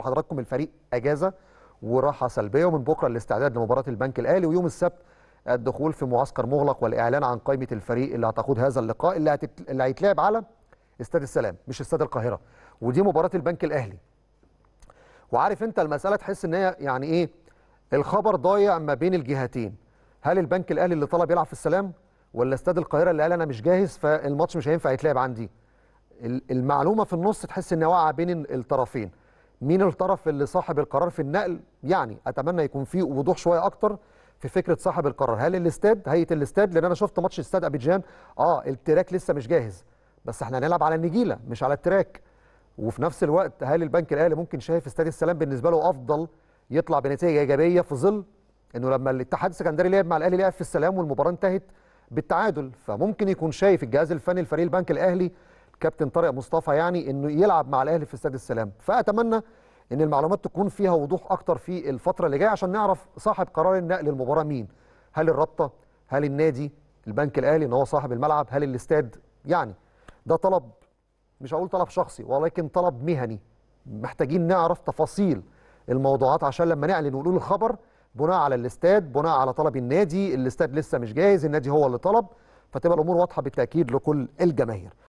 حضراتكم الفريق اجازه وراحه سلبيه ومن بكره الاستعداد لمباراه البنك الاهلي ويوم السبت الدخول في معسكر مغلق والاعلان عن قائمه الفريق اللي هتقود هذا اللقاء اللي, هتت... اللي هيتلعب على استاد السلام مش استاد القاهره ودي مباراه البنك الاهلي وعارف انت المساله تحس ان هي يعني ايه الخبر ضايع ما بين الجهتين هل البنك الاهلي اللي طلب يلعب في السلام ولا استاد القاهره اللي قال انا مش جاهز فالماتش مش هينفع يتلعب عندي المعلومه في النص تحس ان واقعه بين الطرفين مين الطرف اللي صاحب القرار في النقل يعني اتمنى يكون في وضوح شويه اكتر في فكره صاحب القرار هل الاستاد هيئه الاستاد لان انا شفت ماتش استاد ابيجان اه التراك لسه مش جاهز بس احنا هنلعب على النجيله مش على التراك وفي نفس الوقت هل البنك الاهلي ممكن شايف استاد السلام بالنسبه له افضل يطلع بنتيجه ايجابيه في ظل انه لما الاتحاد السكندري لعب مع الاهلي لعب في السلام والمباراه انتهت بالتعادل فممكن يكون شايف الجهاز الفني لفريق البنك الاهلي كابتن طارق مصطفى يعني انه يلعب مع الاهلي في استاد السلام فاتمنى ان المعلومات تكون فيها وضوح اكتر في الفتره اللي جايه عشان نعرف صاحب قرار النقل المباراه مين هل الرابطه هل النادي البنك الاهلي ان هو صاحب الملعب هل الاستاد يعني ده طلب مش هقول طلب شخصي ولكن طلب مهني محتاجين نعرف تفاصيل الموضوعات عشان لما نعلن ونقول الخبر بناء على الاستاد بناء على طلب النادي الاستاد لسه مش جاهز النادي هو اللي طلب فتبقى الامور واضحه بالتاكيد لكل الجماهير